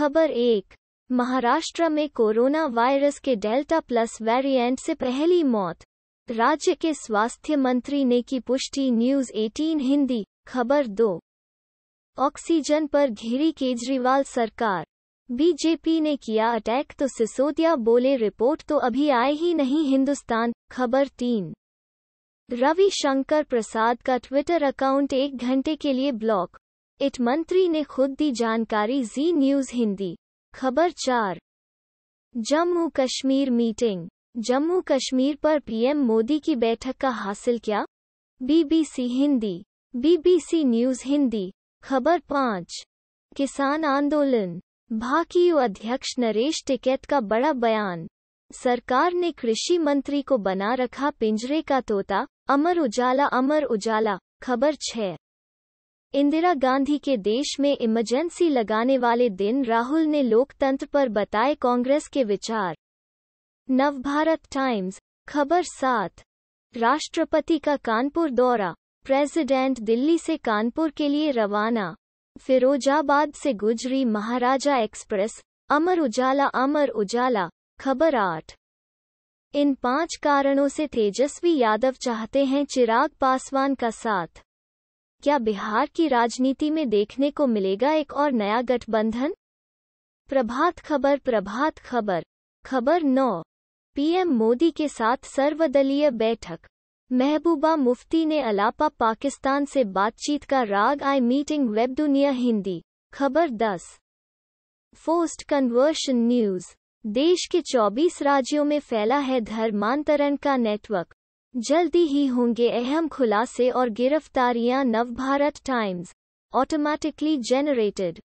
खबर एक महाराष्ट्र में कोरोना वायरस के डेल्टा प्लस वेरिएंट से पहली मौत राज्य के स्वास्थ्य मंत्री ने की पुष्टि न्यूज 18 हिंदी खबर दो ऑक्सीजन पर घिरी केजरीवाल सरकार बीजेपी ने किया अटैक तो सिसोदिया बोले रिपोर्ट तो अभी आए ही नहीं हिंदुस्तान खबर तीन रविशंकर प्रसाद का ट्विटर अकाउंट एक घंटे के लिए ब्लॉक इट मंत्री ने खुद दी जानकारी जी न्यूज हिंदी खबर चार जम्मू कश्मीर मीटिंग जम्मू कश्मीर पर पीएम मोदी की बैठक का हासिल क्या BBC Hindi BBC news Hindi खबर पाँच किसान आंदोलन भाकियू अध्यक्ष नरेश टिकैत का बड़ा बयान सरकार ने कृषि मंत्री को बना रखा पिंजरे का तोता अमर उजाला अमर उजाला खबर छः इंदिरा गांधी के देश में इमरजेंसी लगाने वाले दिन राहुल ने लोकतंत्र पर बताए कांग्रेस के विचार नवभारत टाइम्स खबर सात राष्ट्रपति का कानपुर दौरा प्रेसिडेंट दिल्ली से कानपुर के लिए रवाना फिरोजाबाद से गुजरी महाराजा एक्सप्रेस अमर उजाला अमर उजाला खबर आठ इन पांच कारणों से तेजस्वी यादव चाहते हैं चिराग पासवान का साथ क्या बिहार की राजनीति में देखने को मिलेगा एक और नया गठबंधन प्रभात खबर प्रभात खबर खबर नौ पीएम मोदी के साथ सर्वदलीय बैठक महबूबा मुफ्ती ने अलापा पाकिस्तान से बातचीत का राग आई मीटिंग वेब दुनिया हिंदी खबर दस फोस्ट कन्वर्शन न्यूज देश के 24 राज्यों में फैला है धर्मांतरण का नेटवर्क जल्दी ही होंगे अहम खुलासे और गिरफ्तारियां नवभारत टाइम्स ऑटोमेटिकली जेनरेटेड